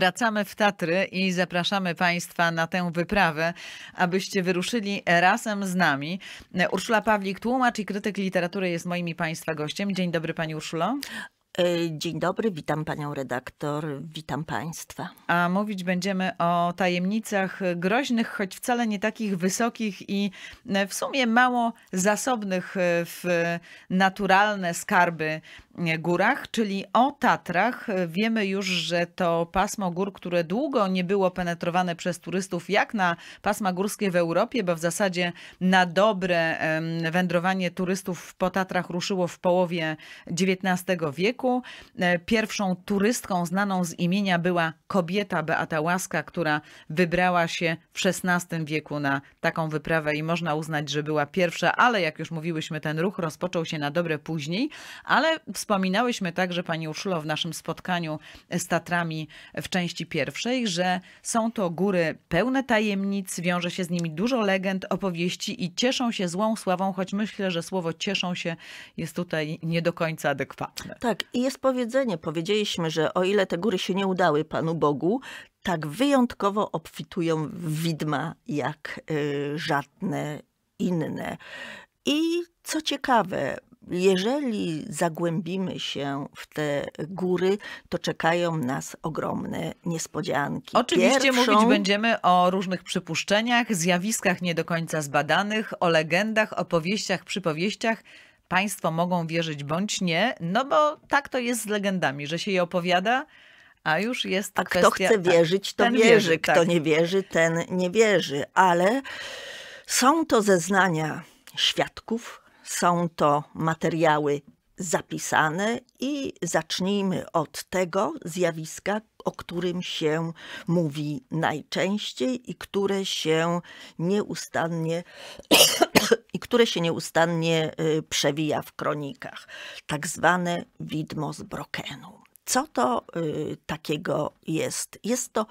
Wracamy w Tatry i zapraszamy Państwa na tę wyprawę, abyście wyruszyli razem z nami. Urszula Pawlik, tłumacz i krytyk literatury, jest moim i Państwa gościem. Dzień dobry Pani Urszulo. E, dzień dobry, witam panią redaktor, witam państwa. A mówić będziemy o tajemnicach groźnych, choć wcale nie takich wysokich i e, w sumie mało zasobnych e, w naturalne skarby E, górach, czyli o Tatrach. E, wiemy już, że to pasmo gór, które długo nie było penetrowane przez turystów, jak na pasma górskie w Europie, bo w zasadzie na dobre wędrowanie turystów po Tatrach ruszyło w połowie XIX wieku. E, pierwszą turystką znaną z imienia była kobieta Beata Łaska, która wybrała się w XVI wieku na taką wyprawę i można uznać, że była pierwsza, ale jak już mówiłyśmy, ten ruch rozpoczął się na dobre później, ale w Wspominałyśmy także pani Urszulo w naszym spotkaniu z Tatrami w części pierwszej, że są to góry pełne tajemnic, wiąże się z nimi dużo legend, opowieści i cieszą się złą sławą, choć myślę, że słowo cieszą się jest tutaj nie do końca adekwatne. Tak, i jest powiedzenie, powiedzieliśmy, że o ile te góry się nie udały Panu Bogu, tak wyjątkowo obfitują w widma jak y, żadne inne. I co ciekawe, jeżeli zagłębimy się w te góry, to czekają nas ogromne niespodzianki. Oczywiście Pierwszą... mówić będziemy o różnych przypuszczeniach, zjawiskach nie do końca zbadanych, o legendach, opowieściach, przypowieściach. Państwo mogą wierzyć bądź nie, no bo tak to jest z legendami, że się je opowiada, a już jest tak. A kwestia, kto chce wierzyć, to wierzy, wierzy kto tak. nie wierzy, ten nie wierzy, ale są to zeznania świadków, są to materiały zapisane i zacznijmy od tego zjawiska, o którym się mówi najczęściej i które się nieustannie i które się nieustannie y, przewija w kronikach, tak zwane widmo z brokenu. Co to y, takiego jest? Jest to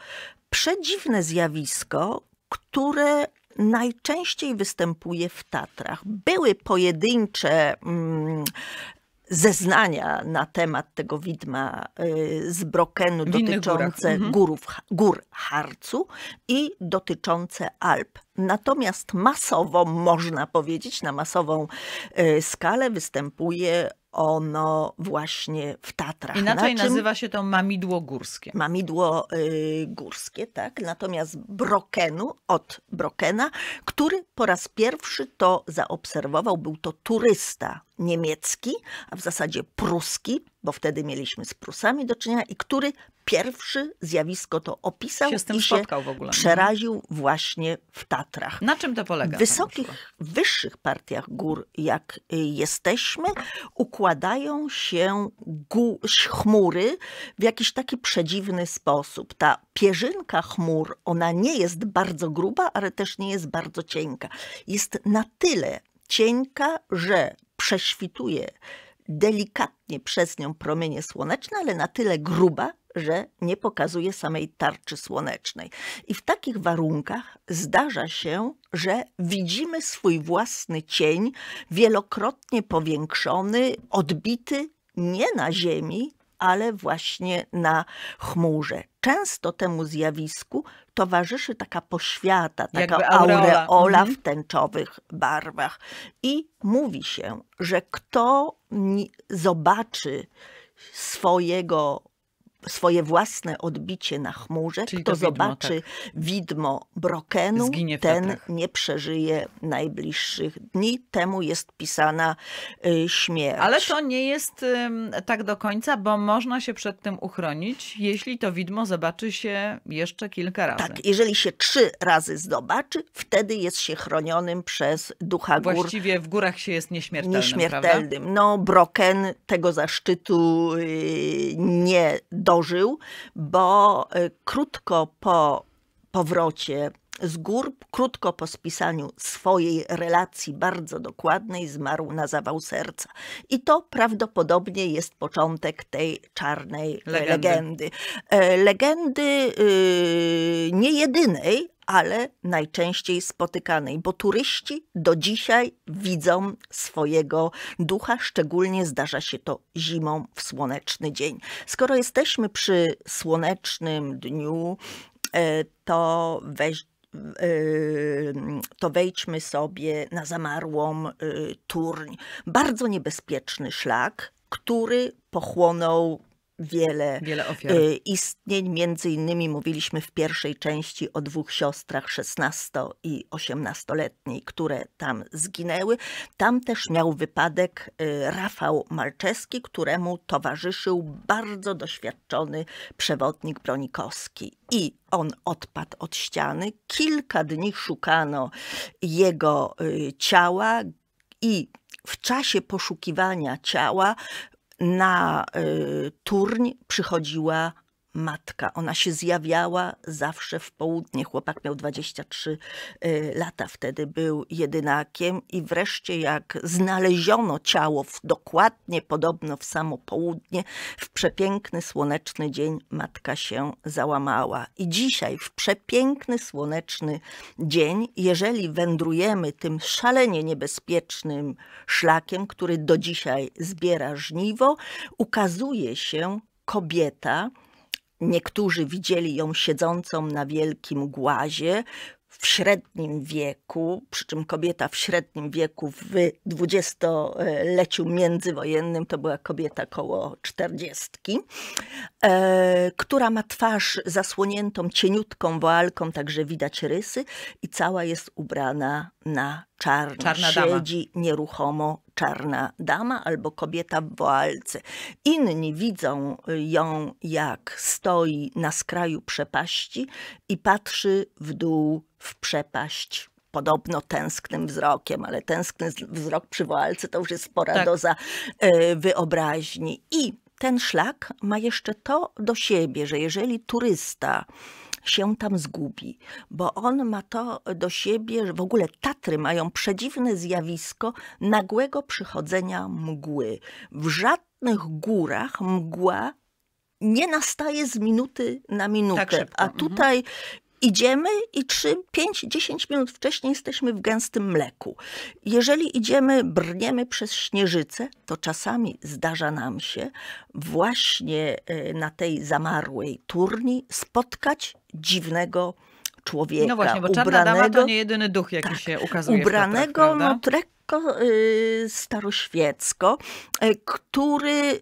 przedziwne zjawisko, które najczęściej występuje w Tatrach. Były pojedyncze mm, zeznania na temat tego widma y, z Brokenu dotyczące mhm. górów, gór Harcu i dotyczące Alp. Natomiast masowo, można powiedzieć, na masową y, skalę występuje ono właśnie w Tatrach. Inaczej na nazywa się to mamidło górskie. Mamidło y, górskie, tak. Natomiast brokenu, od brokena, który po raz pierwszy to zaobserwował, był to turysta niemiecki, a w zasadzie pruski, bo wtedy mieliśmy z Prusami do czynienia, i który pierwszy zjawisko to opisał się z tym i się w ogóle. Mhm. przeraził właśnie w Tatrach. Na czym to polega? W wysokich, wyższych partiach gór, jak y, jesteśmy, układają się chmury w jakiś taki przedziwny sposób. Ta pierzynka chmur, ona nie jest bardzo gruba, ale też nie jest bardzo cienka. Jest na tyle cienka, że prześwituje delikatnie przez nią promienie słoneczne, ale na tyle gruba, że nie pokazuje samej tarczy słonecznej. I w takich warunkach zdarza się, że widzimy swój własny cień wielokrotnie powiększony, odbity nie na Ziemi, ale właśnie na chmurze. Często temu zjawisku towarzyszy taka poświata, taka Jakby aureola, aureola mhm. w tęczowych barwach. I mówi się, że kto zobaczy swojego swoje własne odbicie na chmurze. Czyli Kto widmo, zobaczy tak. widmo brokenu, ten nie przeżyje najbliższych dni. Temu jest pisana y, śmierć. Ale to nie jest y, tak do końca, bo można się przed tym uchronić, jeśli to widmo zobaczy się jeszcze kilka razy. Tak, jeżeli się trzy razy zobaczy, wtedy jest się chronionym przez ducha gór. Właściwie w górach się jest nieśmiertelnym, Nieśmiertelnym. Prawda? No, broken tego zaszczytu y, nie dożył, bo y, krótko po powrocie z gór, krótko po spisaniu swojej relacji bardzo dokładnej, zmarł na zawał serca. I to prawdopodobnie jest początek tej czarnej legendy. Legendy, y, legendy yy, nie jedynej, ale najczęściej spotykanej, bo turyści do dzisiaj widzą swojego ducha, szczególnie zdarza się to zimą w słoneczny dzień. Skoro jesteśmy przy słonecznym dniu, e, to weź e, to wejdźmy sobie na zamarłą e, turń. Bardzo niebezpieczny szlak, który pochłonął wiele, wiele e, ofiar. istnień. Między innymi mówiliśmy w pierwszej części o dwóch siostrach, 16- i 18-letniej, które tam zginęły. Tam też miał wypadek e, Rafał Malczewski, któremu towarzyszył bardzo doświadczony przewodnik Bronikowski. I on odpadł od ściany. Kilka dni szukano jego e, ciała i w czasie poszukiwania ciała na y, turń przychodziła matka. Ona się zjawiała zawsze w południe. Chłopak miał 23 y, lata, wtedy był jedynakiem i wreszcie jak znaleziono ciało w, dokładnie podobno w samo południe, w przepiękny słoneczny dzień matka się załamała. I dzisiaj w przepiękny słoneczny dzień, jeżeli wędrujemy tym szalenie niebezpiecznym szlakiem, który do dzisiaj zbiera żniwo, ukazuje się kobieta, Niektórzy widzieli ją siedzącą na wielkim głazie w średnim wieku, przy czym kobieta w średnim wieku w dwudziestoleciu międzywojennym to była kobieta koło czterdziestki, e, która ma twarz zasłoniętą cieniutką woalką, także widać rysy i cała jest ubrana na czarno. Czarna Siedzi dama. nieruchomo czarna dama albo kobieta w woalce. Inni widzą ją, jak stoi na skraju przepaści i patrzy w dół w przepaść podobno tęsknym wzrokiem, ale tęskny wzrok przy woalce to już jest spora tak. doza e, wyobraźni. I ten szlak ma jeszcze to do siebie, że jeżeli turysta się tam zgubi, bo on ma to do siebie, że w ogóle Tatry mają przedziwne zjawisko nagłego przychodzenia mgły. W żadnych górach mgła nie nastaje z minuty na minutę. Tak a mhm. tutaj mhm idziemy i 3, 5, 10 minut wcześniej jesteśmy w gęstym mleku. Jeżeli idziemy, brniemy przez śnieżycę, to czasami zdarza nam się właśnie e, na tej zamarłej turni spotkać dziwnego człowieka. No właśnie, bo czarna ubranego, dama to nie jedyny duch, jaki tak, się ukazuje. Ubranego, no lekko y, staroświecko, y, który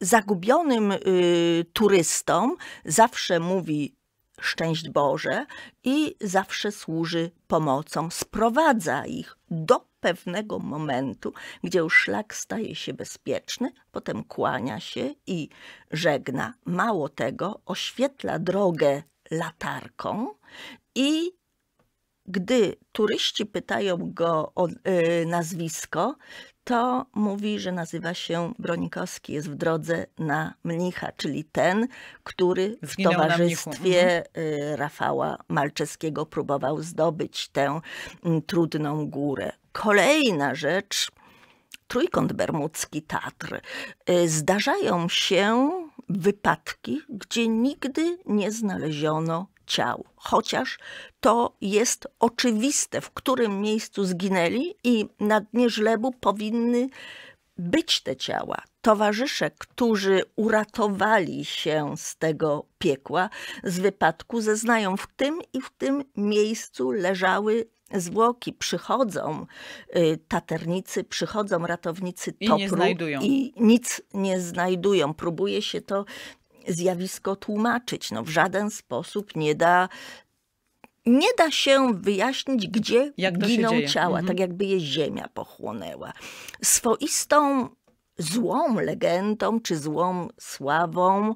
zagubionym y, turystom zawsze mówi szczęść Boże i zawsze służy pomocą, sprowadza ich do pewnego momentu, gdzie już szlak staje się bezpieczny, potem kłania się i żegna. Mało tego, oświetla drogę latarką i gdy turyści pytają go o y, nazwisko, to mówi, że nazywa się Bronikowski, jest w drodze na mnicha, czyli ten, który w Zginął towarzystwie mhm. y, Rafała Malczewskiego próbował zdobyć tę mm, trudną górę. Kolejna rzecz, trójkąt bermudzki Tatr. Y, zdarzają się wypadki, gdzie nigdy nie znaleziono ciał. Chociaż to jest oczywiste, w którym miejscu zginęli i na dnie żlebu powinny być te ciała. Towarzysze, którzy uratowali się z tego piekła, z wypadku, zeznają w tym i w tym miejscu leżały zwłoki. Przychodzą y, taternicy, przychodzą ratownicy I topru i nic nie znajdują. Próbuje się to zjawisko tłumaczyć. No, w żaden sposób nie da nie da się wyjaśnić, gdzie giną ciała, mhm. tak jakby je ziemia pochłonęła. Swoistą złą legendą czy złą sławą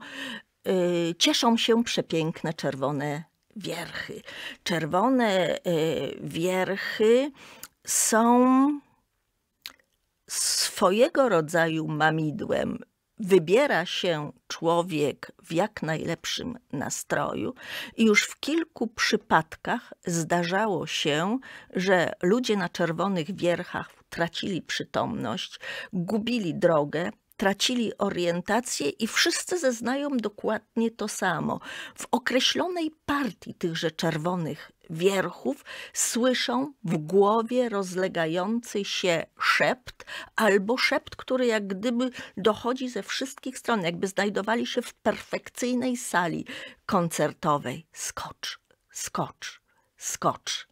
yy, cieszą się przepiękne czerwone wierchy. Czerwone yy, wierchy są swojego rodzaju mamidłem wybiera się człowiek w jak najlepszym nastroju, i już w kilku przypadkach zdarzało się, że ludzie na czerwonych wierchach tracili przytomność, gubili drogę, tracili orientację i wszyscy zeznają dokładnie to samo. W określonej partii tychże czerwonych wierchów słyszą w głowie rozlegający się szept, albo szept, który jak gdyby dochodzi ze wszystkich stron, jakby znajdowali się w perfekcyjnej sali koncertowej. Skocz, skocz, skocz.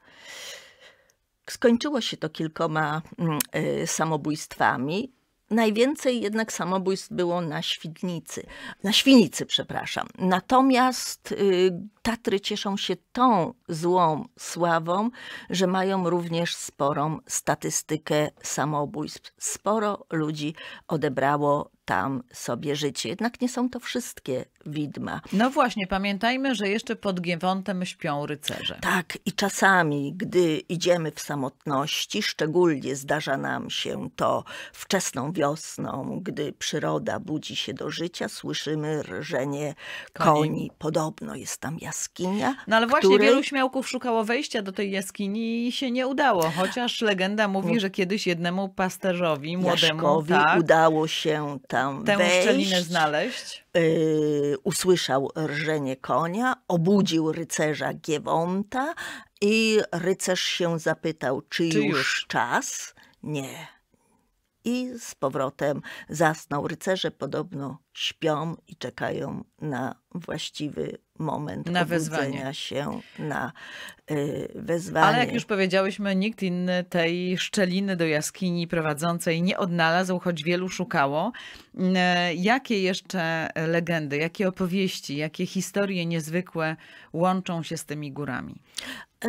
Skończyło się to kilkoma mm, y, samobójstwami. Najwięcej jednak samobójstw było na Świdnicy, na Świnicy, przepraszam. Natomiast y, Tatry cieszą się tą złą sławą, że mają również sporą statystykę samobójstw. Sporo ludzi odebrało tam sobie życie. Jednak nie są to wszystkie widma. No właśnie, pamiętajmy, że jeszcze pod Giewontem śpią rycerze. Tak, i czasami, gdy idziemy w samotności, szczególnie zdarza nam się to wczesną wiosną, gdy przyroda budzi się do życia, słyszymy rżenie koni. koni. Podobno jest tam jaskinia. No ale właśnie której... wielu śmiałków szukało wejścia do tej jaskini i się nie udało, chociaż legenda mówi, no. że kiedyś jednemu pasterzowi, młodemu, tak, udało się tam Tę wejść. szczelinę znaleźć. Yy, usłyszał rżenie konia, obudził rycerza Giewonta i rycerz się zapytał, czy, czy już, już czas? Nie. I z powrotem zasnął. Rycerze podobno śpią i czekają na właściwy moment na wezwanie. się na y, wezwanie. Ale jak już powiedziałyśmy, nikt inny tej szczeliny do jaskini prowadzącej nie odnalazł, choć wielu szukało. Mm, e, jakie jeszcze legendy, jakie opowieści, jakie historie niezwykłe łączą się z tymi górami?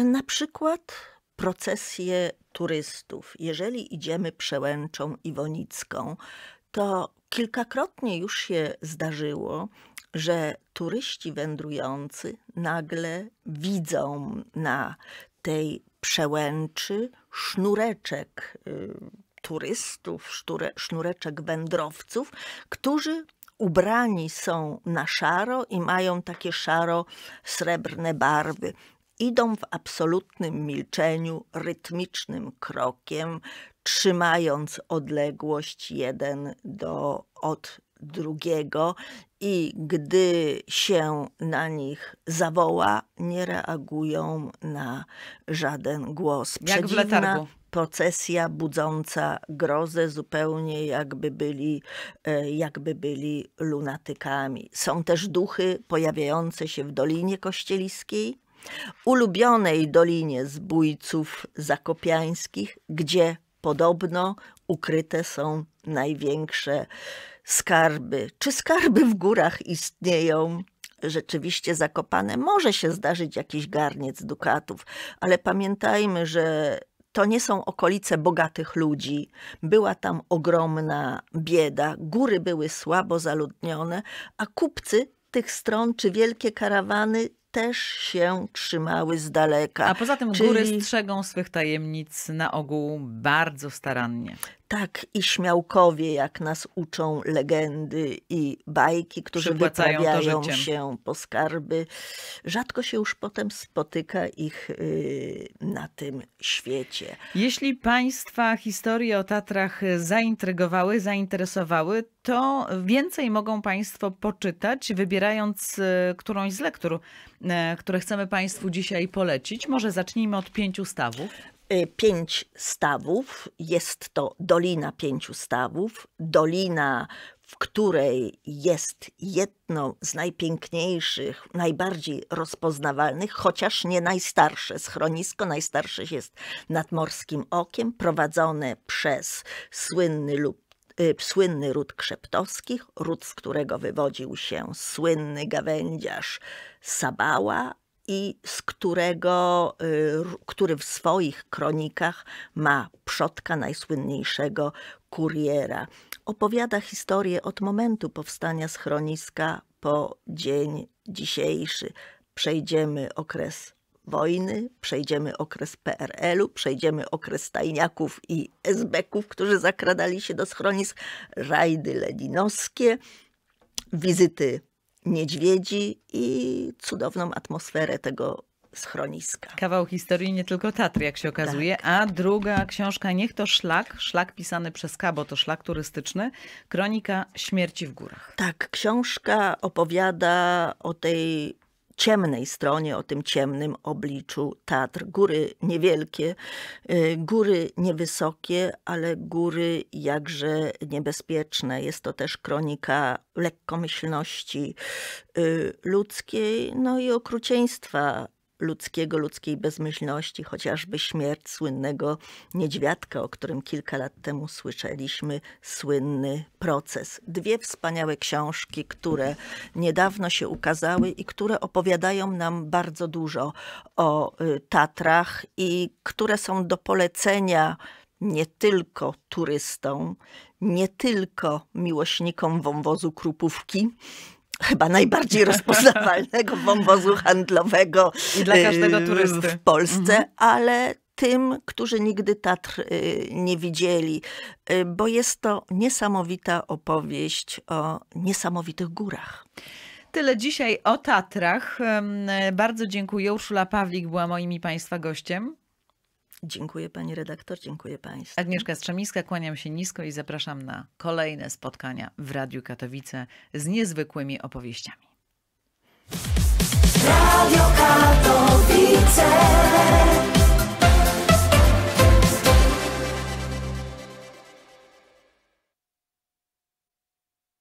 Na przykład procesje turystów. Jeżeli idziemy przełęczą iwonicką, to kilkakrotnie już się zdarzyło, że turyści wędrujący nagle widzą na tej przełęczy sznureczek y, turystów, sznureczek wędrowców, którzy ubrani są na szaro i mają takie szaro-srebrne barwy. Idą w absolutnym milczeniu, rytmicznym krokiem, trzymając odległość jeden do, od drugiego i gdy się na nich zawoła, nie reagują na żaden głos. Przedziwna Jak w letargu procesja budząca grozę, zupełnie jakby byli, e, jakby byli lunatykami. Są też duchy pojawiające się w Dolinie Kościeliskiej, ulubionej Dolinie Zbójców Zakopiańskich, gdzie podobno ukryte są największe skarby. Czy skarby w górach istnieją? Rzeczywiście zakopane może się zdarzyć jakiś garniec dukatów, ale pamiętajmy, że to nie są okolice bogatych ludzi. Była tam ogromna bieda, góry były słabo zaludnione, a kupcy tych stron czy wielkie karawany też się trzymały z daleka. A poza tym Czyli... góry strzegą swych tajemnic na ogół bardzo starannie tak i śmiałkowie, jak nas uczą legendy i bajki, którzy wyprawiają się po skarby. Rzadko się już potem spotyka ich y, na tym świecie. Jeśli Państwa historie o Tatrach y, zaintrygowały, zainteresowały, to więcej mogą Państwo poczytać, wybierając y, którąś z lektur, które chcemy Państwu dzisiaj polecić. Może zacznijmy od pięciu stawów. Y, pięć stawów. Jest to Dolina Pięciu Stawów, dolina, w której jest jedno z najpiękniejszych, najbardziej rozpoznawalnych, chociaż nie najstarsze schronisko. Najstarsze jest nad Morskim Okiem, prowadzone przez słynny lub y, słynny ród Krzeptowskich, ród, z którego wywodził się słynny gawędziarz Sabała, i z którego, y, który w swoich kronikach ma przodka najsłynniejszego kuriera. Opowiada historię od momentu powstania schroniska po dzień dzisiejszy. Przejdziemy okres wojny, przejdziemy okres PRL-u, przejdziemy okres tajniaków i esbeków, którzy zakradali się do schronisk, rajdy leninowskie, wizyty niedźwiedzi i cudowną atmosferę tego schroniska. Kawał historii nie tylko Tatry, jak się okazuje. Tak. A druga książka, Niech to szlak, szlak pisany przez Kabo, to szlak turystyczny, kronika śmierci w górach. Tak, książka opowiada o tej ciemnej stronie, o tym ciemnym obliczu Tatr. Góry niewielkie, y, góry niewysokie, ale góry jakże niebezpieczne. Jest to też kronika lekkomyślności y, ludzkiej, no i okrucieństwa ludzkiego, ludzkiej bezmyślności, chociażby śmierć słynnego niedźwiadka, o którym kilka lat temu słyszeliśmy, słynny proces. Dwie wspaniałe książki, które niedawno się ukazały i które opowiadają nam bardzo dużo o y, Tatrach i które są do polecenia nie tylko turystom, nie tylko miłośnikom wąwozu krupówki, chyba najbardziej rozpoznawalnego wąwozu handlowego I dla każdego y, turysty. w Polsce, mhm. ale tym, którzy nigdy Tatr y, nie widzieli, y, bo jest to niesamowita opowieść o niesamowitych górach tyle dzisiaj o Tatrach. Bardzo dziękuję. Urszula Pawlik była moim i Państwa gościem. Dziękuję pani redaktor, dziękuję państwu. Agnieszka Strzemińska, kłaniam się nisko i zapraszam na kolejne spotkania w Radiu Katowice z niezwykłymi opowieściami. Radio Katowice.